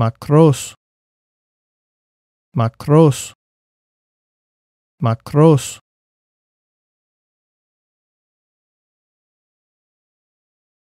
Macros. Macros. Macros.